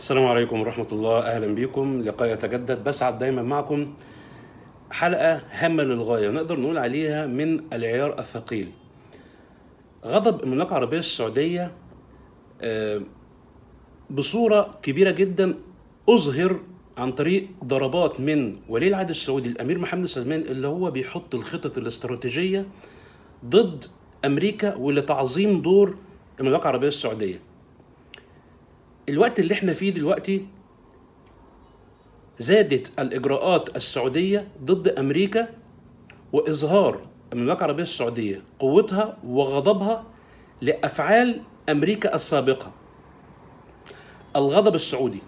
السلام عليكم ورحمة الله أهلا بكم لقاء يتجدد بسعد دايما معكم حلقة هامة للغاية نقدر نقول عليها من العيار الثقيل غضب المملكة العربية السعودية آه، بصورة كبيرة جدا أظهر عن طريق ضربات من ولي العهد السعودي الأمير محمد سلمان اللي هو بيحط الخطط الاستراتيجية ضد أمريكا ولتعظيم دور المملكة العربية السعودية الوقت اللي احنا فيه دلوقتي زادت الإجراءات السعودية ضد أمريكا وإظهار المملكة العربية السعودية قوتها وغضبها لأفعال أمريكا السابقة الغضب السعودي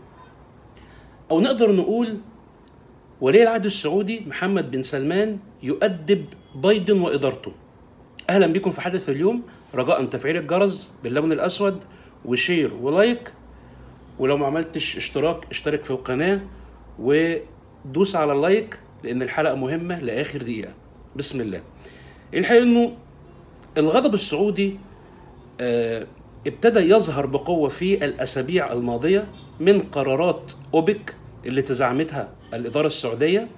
أو نقدر نقول ولي العهد السعودي محمد بن سلمان يؤدب بايدن وإدارته أهلا بكم في حدث اليوم رجاء تفعيل الجرس باللون الأسود وشير ولايك ولو ما عملتش اشتراك اشترك في القناه ودوس على اللايك لان الحلقه مهمه لاخر دقيقه بسم الله الحقيقه انه الغضب السعودي آه ابتدى يظهر بقوه في الاسابيع الماضيه من قرارات اوبك اللي تزعمتها الاداره السعوديه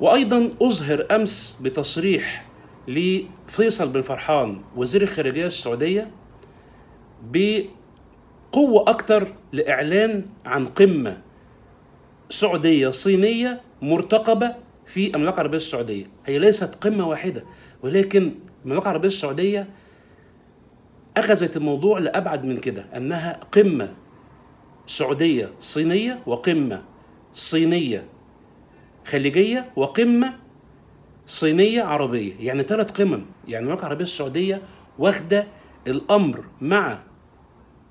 وايضا اظهر امس بتصريح لفيصل بن فرحان وزير الخارجيه السعوديه قوة أكتر لإعلان عن قمة سعودية صينية مرتقبة في المملكة العربية السعودية هي ليست قمة واحدة ولكن المملكة العربية السعودية أخذت الموضوع لأبعد من كده أنها قمة سعودية صينية وقمة صينية خليجية وقمة صينية عربية يعني ثلاث قمم يعني المملكة العربية السعودية واخدة الأمر مع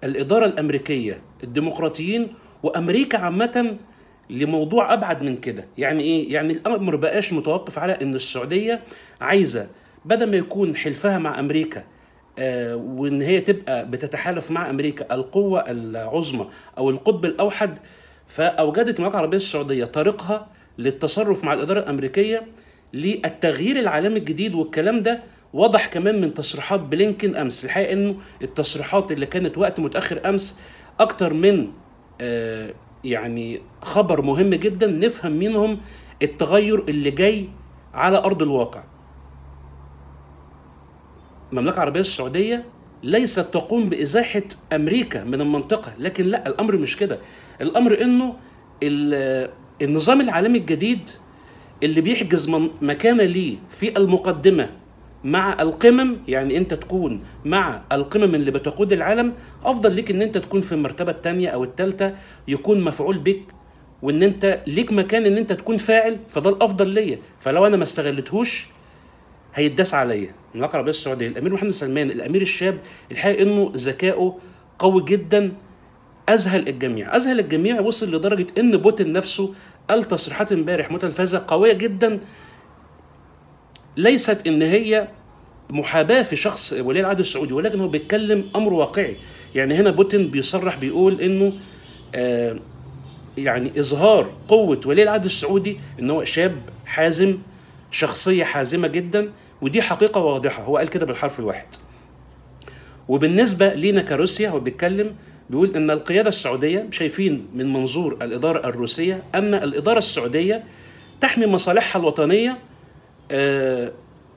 الإدارة الأمريكية الديمقراطيين وأمريكا عامة لموضوع أبعد من كده يعني إيه؟ يعني الأمر بقاش متوقف على إن السعودية عايزة بدل ما يكون حلفها مع أمريكا آه وإن هي تبقى بتتحالف مع أمريكا القوة العظمى أو القطب الأوحد فأوجدت المملكة العربية السعودية طريقها للتصرف مع الإدارة الأمريكية للتغيير العالمي الجديد والكلام ده وضح كمان من تصريحات بلينكن امس الحقيقه انه التصريحات اللي كانت وقت متاخر امس اكتر من آه يعني خبر مهم جدا نفهم منهم التغير اللي جاي على ارض الواقع المملكه العربيه السعوديه ليست تقوم بازاحه امريكا من المنطقه لكن لا الامر مش كده الامر انه النظام العالمي الجديد اللي بيحجز مكانه ليه في المقدمه مع القمم يعني انت تكون مع القمم اللي بتقود العالم افضل ليك ان انت تكون في المرتبه الثانيه او الثالثه يكون مفعول بك وان انت ليك مكان ان انت تكون فاعل فده الافضل ليا فلو انا ما استغلتهوش هيتداس عليا مملكه العربيه السعوديه الامير محمد سلمان الامير الشاب الحقيقه انه ذكائه قوي جدا اذهل الجميع اذهل الجميع وصل لدرجه ان بوتين نفسه قال تصريحات امبارح متلفزه قويه جدا ليست ان هي محاباه في شخص ولي العهد السعودي ولكن هو بيتكلم امر واقعي يعني هنا بوتين بيصرح بيقول انه آه يعني اظهار قوه ولي العهد السعودي ان هو شاب حازم شخصيه حازمه جدا ودي حقيقه واضحه هو قال كده بالحرف الواحد وبالنسبه لينا كروسيا هو بيتكلم بيقول ان القياده السعوديه شايفين من منظور الاداره الروسيه ان الاداره السعوديه تحمي مصالحها الوطنيه آه،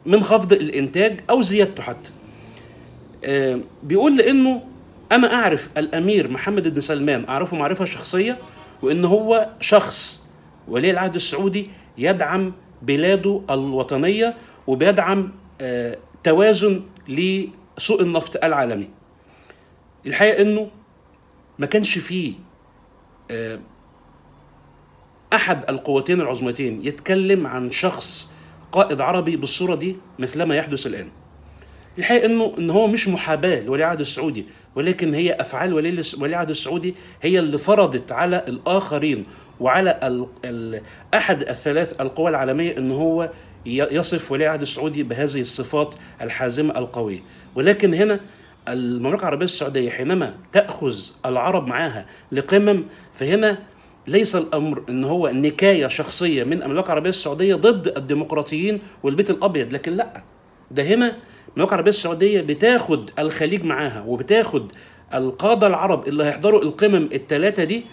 من خفض الانتاج او زيادته حتى آه، بيقول لانه انا اعرف الامير محمد بن سلمان اعرفه معرفه شخصيه وان هو شخص ولي العهد السعودي يدعم بلاده الوطنيه وبيدعم آه، توازن لسوق النفط العالمي الحقيقه انه ما كانش فيه احد القوتين العظمتين يتكلم عن شخص قائد عربي بالصورة دي مثلما يحدث الآن الحقيقة إنه إن هو مش محاباة لولي عهد السعودي ولكن هي أفعال ولي عهد السعودي هي اللي فرضت على الآخرين وعلى ال ال أحد الثلاث القوى العالمية إن هو يصف ولي عهد السعودي بهذه الصفات الحازمة القوية ولكن هنا المملكة العربية السعودية حينما تأخذ العرب معها لقمم فهنا ليس الامر ان هو نكايه شخصيه من المملكه العربيه السعوديه ضد الديمقراطيين والبيت الابيض لكن لا ده هنا المملكه العربيه السعوديه بتاخد الخليج معاها وبتاخد القاده العرب اللي هيحضروا القمم الثلاثه دي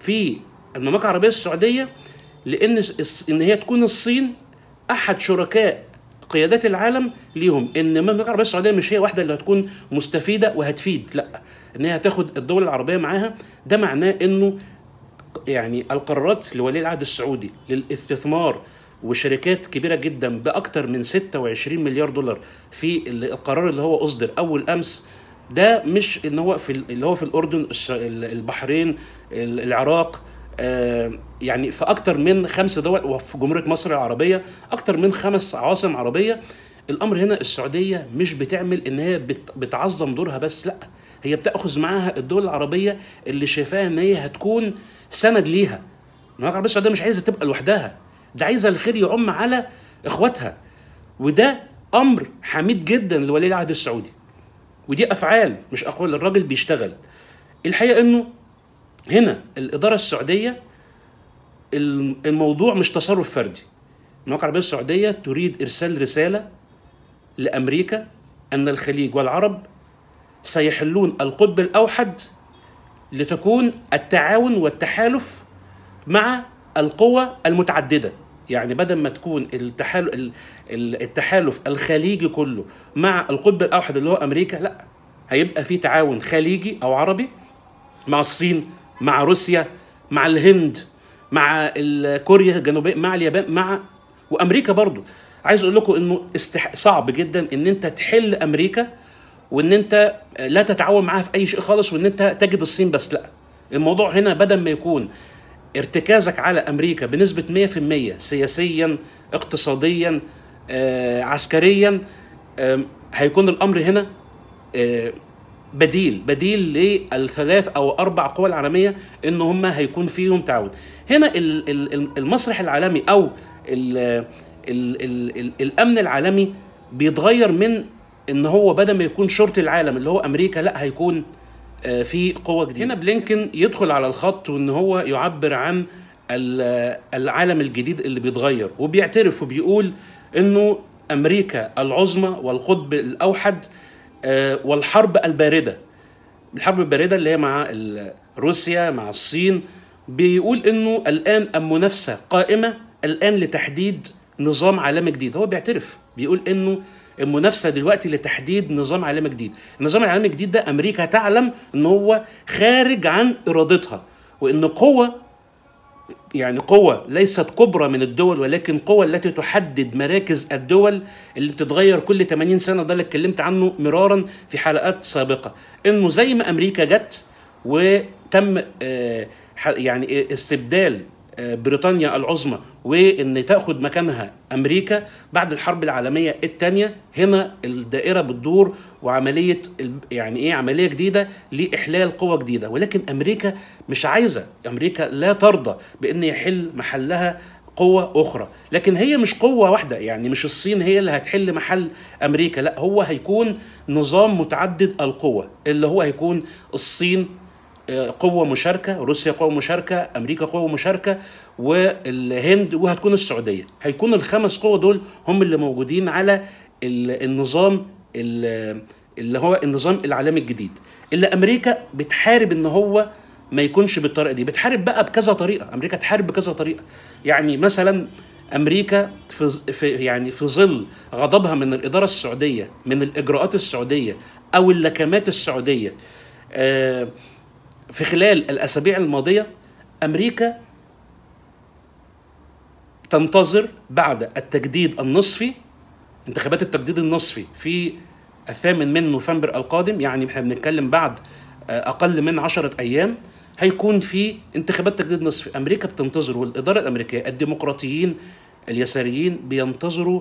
في المملكه العربيه السعوديه لان ان هي تكون الصين احد شركاء قيادات العالم ليهم ان المملكه العربيه السعوديه مش هي واحده اللي هتكون مستفيده وهتفيد لا ان هي هتاخد الدول العربيه معاها ده معناه انه يعني القرارات لولي العهد السعودي للاستثمار وشركات كبيره جدا باكثر من 26 مليار دولار في القرار اللي هو اصدر اول امس ده مش ان هو في اللي هو في الاردن البحرين العراق آه، يعني في اكثر من خمس دول وفي جمهوريه مصر العربيه اكثر من خمس عواصم عربيه الامر هنا السعوديه مش بتعمل ان هي بتعظم دورها بس لا هي بتاخذ معاها الدول العربيه اللي شايفاها ان هي هتكون سند ليها المملكه العربيه السعوديه مش عايزه تبقى لوحدها ده عايزه الخير يعم على اخواتها وده امر حميد جدا لولي العهد السعودي ودي افعال مش اقوال الراجل بيشتغل الحقيقه انه هنا الاداره السعوديه الموضوع مش تصرف فردي المملكه العربيه السعوديه تريد ارسال رساله لامريكا ان الخليج والعرب سيحلون القطب الاوحد لتكون التعاون والتحالف مع القوى المتعدده يعني بدل ما تكون التحالف التحالف الخليجي كله مع القطب الاوحد اللي هو امريكا لا هيبقى في تعاون خليجي او عربي مع الصين مع روسيا مع الهند مع كوريا الجنوبيه مع اليابان مع وامريكا برضو عايز اقول لكم انه استح... صعب جدا ان انت تحل امريكا وان انت لا تتعاون معاها في اي شيء خالص وان انت تجد الصين بس لا الموضوع هنا بدل ما يكون ارتكازك على امريكا بنسبه 100% سياسيا اقتصاديا آه، عسكريا آه، هيكون الامر هنا آه، بديل بديل للثلاث او اربع قوى العالميه ان هم هيكون فيهم تعاون هنا المسرح العالمي او الامن العالمي بيتغير من ان هو بدل ما يكون شرطي العالم اللي هو امريكا لا هيكون آه، في قوه جديده هنا بلينكن يدخل على الخط وان هو يعبر عن العالم الجديد اللي بيتغير وبيعترف وبيقول انه امريكا العظمى والقطب الاوحد آه، والحرب البارده الحرب البارده اللي هي مع روسيا مع الصين بيقول انه الان المنافسه قائمه الان لتحديد نظام عالمي جديد هو بيعترف بيقول انه المنافسه دلوقتي لتحديد نظام عالمي جديد النظام العالمي الجديد ده امريكا تعلم ان هو خارج عن ارادتها وان قوه يعني قوة ليست كبرى من الدول ولكن قوة التي تحدد مراكز الدول اللي بتتغير كل 80 سنة ده اللي اتكلمت عنه مرارا في حلقات سابقة انه زي ما امريكا جت وتم آه، يعني استبدال بريطانيا العظمى وان تاخد مكانها امريكا بعد الحرب العالميه الثانيه هنا الدائره بتدور وعمليه يعني ايه عمليه جديده لاحلال قوه جديده ولكن امريكا مش عايزه امريكا لا ترضى بان يحل محلها قوة أخرى لكن هي مش قوة واحدة يعني مش الصين هي اللي هتحل محل أمريكا لا هو هيكون نظام متعدد القوة اللي هو هيكون الصين قوة مشاركة روسيا قوة مشاركة أمريكا قوة مشاركة والهند وهتكون السعودية هيكون الخمس قوة دول هم اللي موجودين على النظام اللي هو النظام العالمي الجديد اللي أمريكا بتحارب إن هو ما يكونش بالطريقة دي بتحارب بقى بكذا طريقة أمريكا تحارب بكذا طريقة يعني مثلا امريكا في, في يعني في ظل غضبها من الاداره السعوديه من الاجراءات السعوديه او اللكمات السعوديه آه في خلال الاسابيع الماضيه امريكا تنتظر بعد التجديد النصفي انتخابات التجديد النصفي في الثامن من نوفمبر القادم يعني احنا بنتكلم بعد آه، اقل من عشرة ايام هيكون في انتخابات تجديد نصفي امريكا بتنتظر والاداره الامريكيه الديمقراطيين اليساريين بينتظروا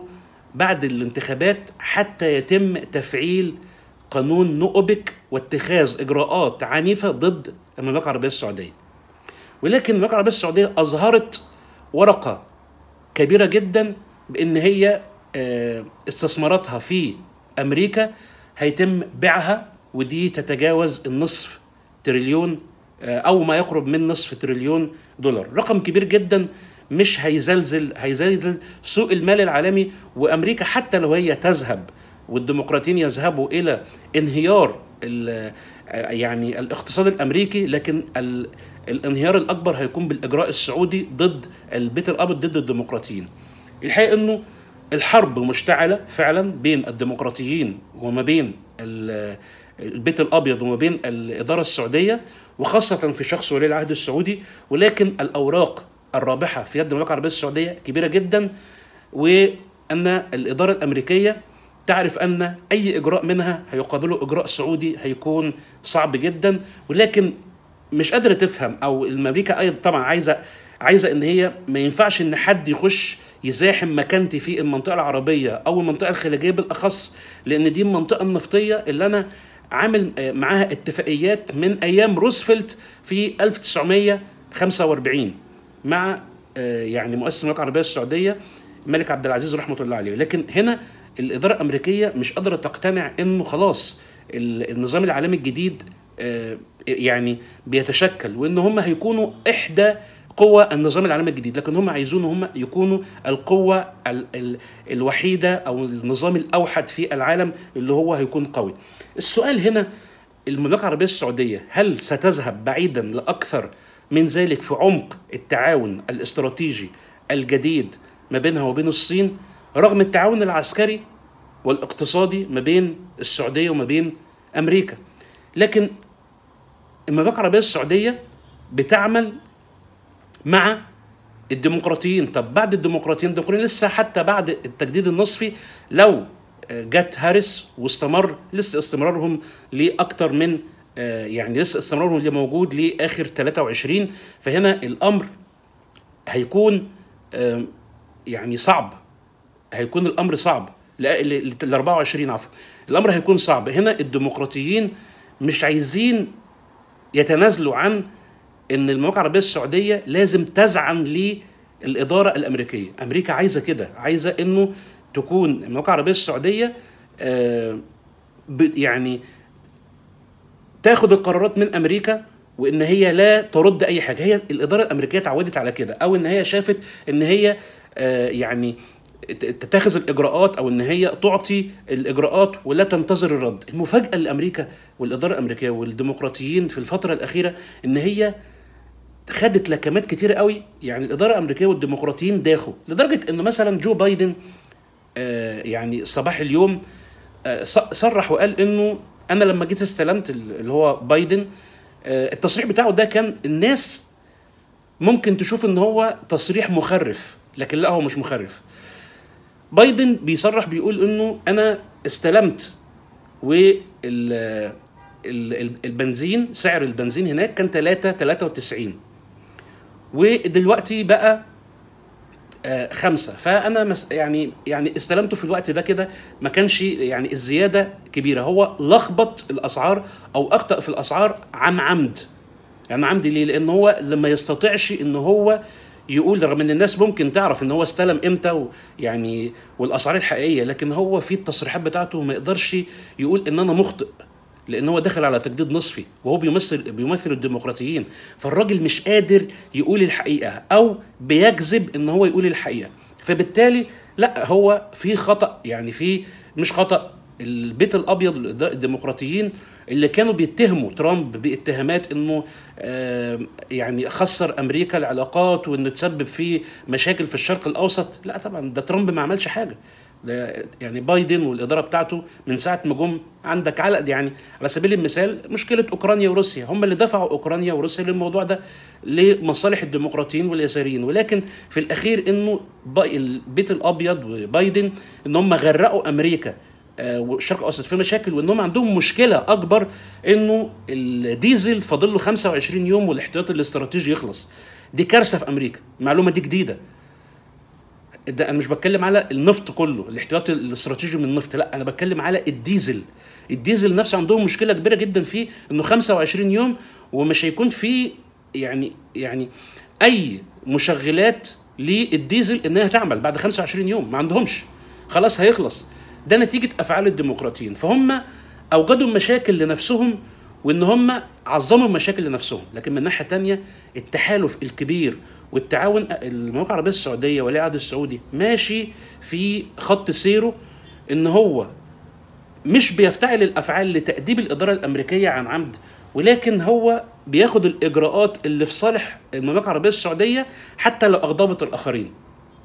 بعد الانتخابات حتى يتم تفعيل قانون نؤبك واتخاذ اجراءات عنيفه ضد المملكه العربيه السعوديه. ولكن المملكه العربيه السعوديه اظهرت ورقه كبيره جدا بان هي آه، استثماراتها في امريكا هيتم بيعها ودي تتجاوز النصف تريليون آه، او ما يقرب من نصف تريليون دولار رقم كبير جدا مش هيزلزل هيزلزل سوق المال العالمي وامريكا حتى لو هي تذهب والديمقراطيين يذهبوا الى انهيار يعني الاقتصاد الامريكي لكن الانهيار الاكبر هيكون بالاجراء السعودي ضد البيت الابيض ضد الديمقراطيين الحقيقه انه الحرب مشتعله فعلا بين الديمقراطيين وما بين البيت الابيض وما بين الاداره السعوديه وخاصه في شخص ولي العهد السعودي ولكن الاوراق الرابحه في يد المملكه العربيه السعوديه كبيره جدا وان الاداره الامريكيه تعرف أن أي إجراء منها هيقابله إجراء سعودي هيكون صعب جدا ولكن مش قادرة تفهم أو الأمريكا أيضا طبعا عايزة عايزة إن هي ما ينفعش إن حد يخش يزاحم مكانتي في المنطقة العربية أو المنطقة الخليجية بالأخص لأن دي المنطقة النفطية اللي أنا عامل آه، معاها اتفاقيات من أيام روزفلت في 1945 مع آه، يعني مؤسس المملكة العربية السعودية الملك عبد العزيز رحمة الله عليه لكن هنا الاداره الامريكيه مش قادره تقتنع انه خلاص النظام العالمي الجديد آه، يعني بيتشكل وان هم هيكونوا احدى قوى النظام العالمي الجديد لكن هم عايزون هم يكونوا القوة ال ال الوحيدة أو النظام الأوحد في العالم اللي هو هيكون قوي السؤال هنا المملكة العربية السعودية هل ستذهب بعيدا لأكثر من ذلك في عمق التعاون الاستراتيجي الجديد ما بينها وبين الصين رغم التعاون العسكري والاقتصادي ما بين السعودية وما بين أمريكا لكن المملكة العربية السعودية بتعمل مع الديمقراطيين طب بعد الديمقراطيين الديمقراطيين لسه حتى بعد التجديد النصفي لو جت هاريس واستمر لسه استمرارهم لأكتر من آه، يعني لسه استمرارهم اللي موجود لآخر 23 فهنا الأمر هيكون يعني صعب هيكون الامر صعب ل 24 عفوا الامر هيكون صعب هنا الديمقراطيين مش عايزين يتنازلوا عن ان المملكه العربيه السعوديه لازم تزعم للاداره الامريكيه امريكا عايزه كده عايزه انه تكون المملكه العربيه السعوديه آه، يعني تاخد القرارات من امريكا وان هي لا ترد اي حاجه هي الاداره الامريكيه اتعودت على كده او ان هي شافت ان هي آه، يعني تتخذ الاجراءات او ان هي تعطي الاجراءات ولا تنتظر الرد المفاجاه لامريكا والاداره الامريكيه والديمقراطيين في الفتره الاخيره ان هي خدت لكمات كتيره قوي يعني الاداره الامريكيه والديمقراطيين داخوا لدرجه ان مثلا جو بايدن آه يعني صباح اليوم آه صرح وقال انه انا لما جيت استلمت اللي هو بايدن آه التصريح بتاعه ده كان الناس ممكن تشوف ان هو تصريح مخرف لكن لا هو مش مخرف بايدن بيصرح بيقول انه انا استلمت وال البنزين سعر البنزين هناك كان 3 93 ودلوقتي بقى آه خمسة فانا مس يعني يعني استلمته في الوقت ده كده ما كانش يعني الزياده كبيره هو لخبط الاسعار او اخطا في الاسعار عن عمد عن يعني عمد ليه لان هو لما يستطيعش ان هو آه يقول رغم ان الناس ممكن تعرف ان هو استلم امتى يعني والاسعار الحقيقيه لكن هو في التصريحات بتاعته ما يقدرش يقول ان انا مخطئ لان هو دخل على تجديد نصفي وهو بيمثل بيمثل الديمقراطيين فالراجل مش قادر يقول الحقيقه او بيكذب ان هو يقول الحقيقه فبالتالي لا هو في خطا يعني في مش خطا البيت الابيض الديمقراطيين اللي كانوا بيتهموا ترامب باتهامات انه آه، يعني خسر امريكا العلاقات وانه تسبب في مشاكل في الشرق الاوسط لا طبعا ده ترامب ما عملش حاجه ده يعني بايدن والاداره بتاعته من ساعه ما جم عندك عقد يعني على سبيل المثال مشكله اوكرانيا وروسيا هم اللي دفعوا اوكرانيا وروسيا للموضوع ده لمصالح الديمقراطيين واليساريين ولكن في الاخير انه البيت الابيض وبايدن ان هم غرقوا امريكا آه، والشرق الاوسط في مشاكل وانهم عندهم مشكله اكبر انه الديزل فاضل له 25 يوم والاحتياطي الاستراتيجي يخلص دي كارثه في امريكا المعلومه دي جديده ده انا مش بتكلم على النفط كله الاحتياطي الاستراتيجي من النفط لا انا بتكلم على الديزل الديزل نفسه عندهم مشكله كبيره جدا فيه انه 25 يوم ومش هيكون في يعني يعني اي مشغلات للديزل انها تعمل بعد 25 يوم ما عندهمش خلاص هيخلص ده نتيجه افعال الديمقراطيين فهم اوجدوا مشاكل لنفسهم وان هم عظموا المشاكل لنفسهم لكن من ناحيه تانية التحالف الكبير والتعاون المملكه العربيه السعوديه ولي العهد السعودي ماشي في خط سيره ان هو مش بيفتعل الافعال لتاديب الاداره الامريكيه عن عمد ولكن هو بياخد الاجراءات اللي في صالح المملكه العربيه السعوديه حتى لو اغضبت الاخرين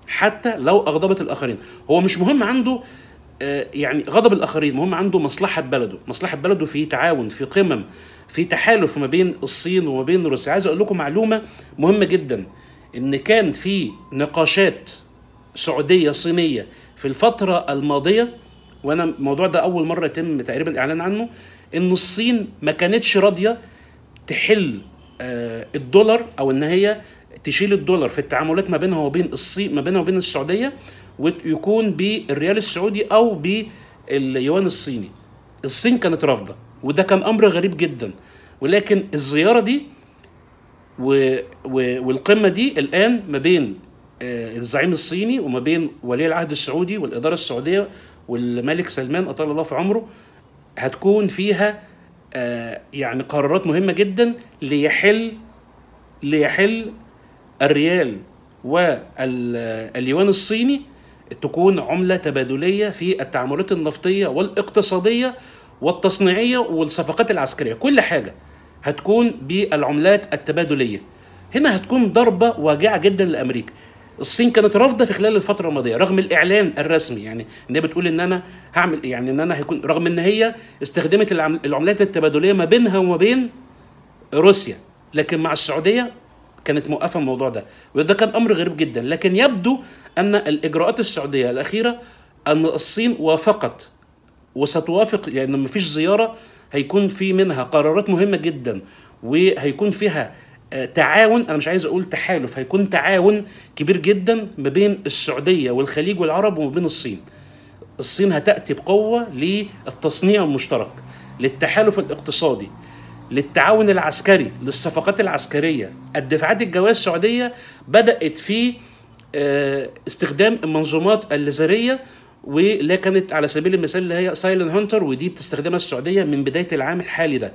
حتى لو اغضبت الاخرين هو مش مهم عنده آه، يعني غضب الاخرين مهم عنده مصلحه بلده مصلحه بلده في تعاون في قمم في تحالف ما بين الصين وما بين روسيا عايز اقول لكم معلومه مهمه جدا ان كان في نقاشات سعوديه صينيه في الفتره الماضيه وانا الموضوع ده اول مره يتم تقريبا الاعلان عنه ان الصين ما كانتش راضيه تحل آه، الدولار او ان هي تشيل الدولار في التعاملات ما بينها وبين الصين ما بينها وبين السعوديه ويكون بالريال السعودي او باليوان الصيني الصين كانت رافضه وده كان امر غريب جدا ولكن الزياره دي و... و... والقمه دي الان ما بين آه، الزعيم الصيني وما بين ولي العهد السعودي والاداره السعوديه والملك سلمان اطال الله في عمره هتكون فيها آه، يعني قرارات مهمه جدا ليحل ليحل الريال واليوان الصيني تكون عملة تبادلية في التعاملات النفطية والاقتصادية والتصنيعية والصفقات العسكرية كل حاجة هتكون بالعملات التبادلية هنا هتكون ضربة واجعة جدا لأمريكا الصين كانت رافضه في خلال الفتره الماضيه رغم الاعلان الرسمي يعني ان هي بتقول ان انا هعمل يعني ان انا هيكون رغم ان هي استخدمت العملات التبادليه ما بينها وما بين روسيا لكن مع السعوديه كانت موقفه الموضوع ده وده كان امر غريب جدا لكن يبدو ان الاجراءات السعوديه الاخيره ان الصين وافقت وستوافق لان يعني ما فيش زياره هيكون في منها قرارات مهمه جدا وهيكون فيها آه، تعاون انا مش عايز اقول تحالف هيكون تعاون كبير جدا ما بين السعوديه والخليج والعرب وما بين الصين الصين هتاتي بقوه للتصنيع المشترك للتحالف الاقتصادي للتعاون العسكري للصفقات العسكرية الدفعات الجوية السعودية بدأت في آه، استخدام المنظومات الليزرية واللي كانت على سبيل المثال اللي هي سايلن هانتر ودي بتستخدمها السعودية من بداية العام الحالي ده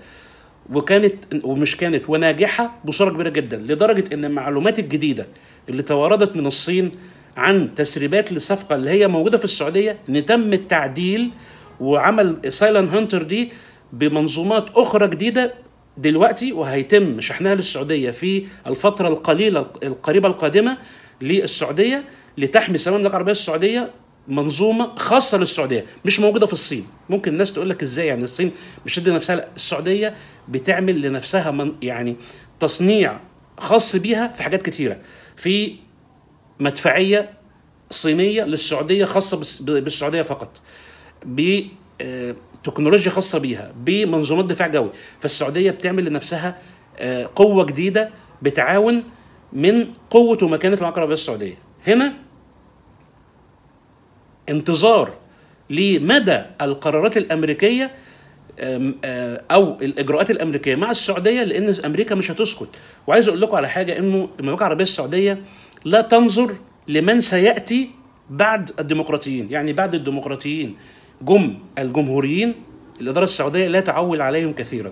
وكانت ومش كانت وناجحة بصورة كبيرة جدا لدرجة ان المعلومات الجديدة اللي تواردت من الصين عن تسريبات للصفقة اللي هي موجودة في السعودية ان تم التعديل وعمل سايلن هانتر دي بمنظومات اخرى جديده دلوقتي وهيتم شحنها للسعوديه في الفتره القليله القريبه القادمه للسعوديه لتحمي سلام المملكه العربيه السعوديه منظومه خاصه للسعوديه مش موجوده في الصين ممكن الناس تقول لك ازاي يعني الصين مش تدي نفسها لا السعوديه بتعمل لنفسها من يعني تصنيع خاص بيها في حاجات كتيره في مدفعيه صينيه للسعوديه خاصه بالسعوديه فقط ب آه، تكنولوجيا خاصه بيها بمنظومات دفاع جوي فالسعوديه بتعمل لنفسها آه، قوه جديده بتعاون من قوه ومكانه المملكه العربيه السعوديه هنا انتظار لمدى القرارات الامريكيه آه، او الاجراءات الامريكيه مع السعوديه لان امريكا مش هتسكت وعايز اقول لكم على حاجه انه المملكه العربيه السعوديه لا تنظر لمن سياتي بعد الديمقراطيين يعني بعد الديمقراطيين جم الجمهوريين الاداره السعوديه لا تعول عليهم كثيرا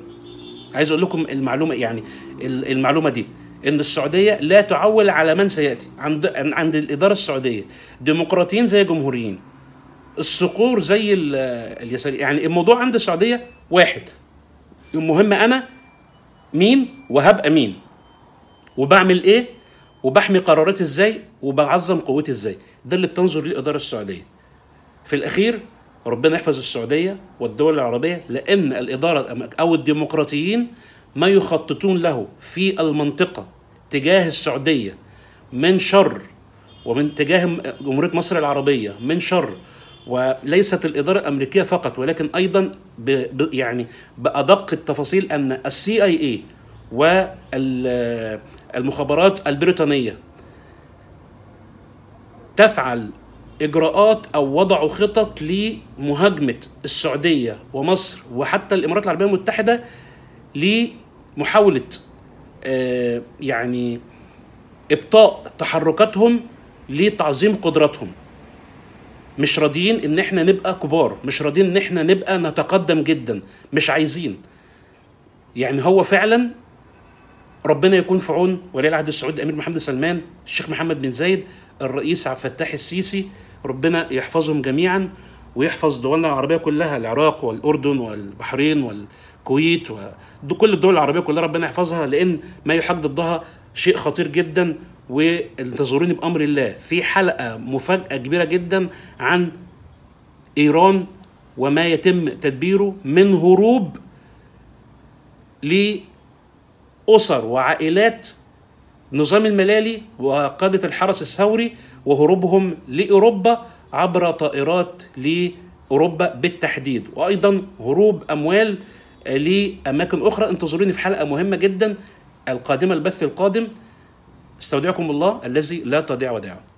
عايز اقول لكم المعلومه يعني المعلومه دي ان السعوديه لا تعول على من سياتي عند عند الاداره السعوديه ديمقراطيين زي جمهوريين الصقور زي اليساريين يعني الموضوع عند السعوديه واحد المهم انا مين وهبقى مين وبعمل ايه وبحمي قراراتي ازاي وبعظم قوتي ازاي ده اللي بتنظر ليه الاداره السعوديه في الاخير ربنا يحفظ السعوديه والدول العربيه لان الاداره او الديمقراطيين ما يخططون له في المنطقه تجاه السعوديه من شر ومن تجاه جمهوريه مصر العربيه من شر وليست الاداره الامريكيه فقط ولكن ايضا ب يعني بادق التفاصيل ان السي اي اي والمخابرات البريطانيه تفعل اجراءات او وضعوا خطط لمهاجمه السعوديه ومصر وحتى الامارات العربيه المتحده لمحاوله آه، يعني ابطاء تحركاتهم لتعظيم قدراتهم مش راضيين ان احنا نبقى كبار مش راضيين ان احنا نبقى نتقدم جدا مش عايزين يعني هو فعلا ربنا يكون في عون ولي العهد السعودي الامير محمد سلمان الشيخ محمد بن زايد الرئيس عبد الفتاح السيسي ربنا يحفظهم جميعا ويحفظ دولنا العربيه كلها العراق والاردن والبحرين والكويت وكل الدول العربيه كلها ربنا يحفظها لان ما يحق ضدها شيء خطير جدا وانتظروني بامر الله في حلقه مفاجاه كبيره جدا عن ايران وما يتم تدبيره من هروب لاسر وعائلات نظام الملالي وقاده الحرس الثوري وهروبهم لأوروبا عبر طائرات لأوروبا بالتحديد وأيضا هروب أموال لأماكن أخرى انتظروني في حلقة مهمة جدا القادمة البث القادم استودعكم الله الذي لا تضيع ودائعه